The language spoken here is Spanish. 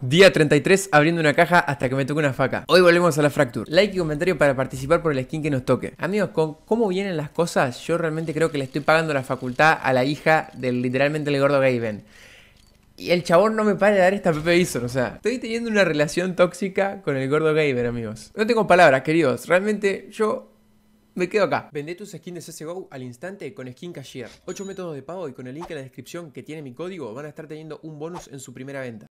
Día 33, abriendo una caja hasta que me toque una faca. Hoy volvemos a la Fracture. Like y comentario para participar por el skin que nos toque. Amigos, con cómo vienen las cosas, yo realmente creo que le estoy pagando la facultad a la hija del literalmente el gordo Gaiven. Y el chabón no me para de dar esta Pepe o sea, estoy teniendo una relación tóxica con el gordo Gaven, amigos. No tengo palabras, queridos. Realmente yo me quedo acá. Vende tus skins de CSGO al instante con Skin Cashier. Ocho métodos de pago y con el link en la descripción que tiene mi código van a estar teniendo un bonus en su primera venta.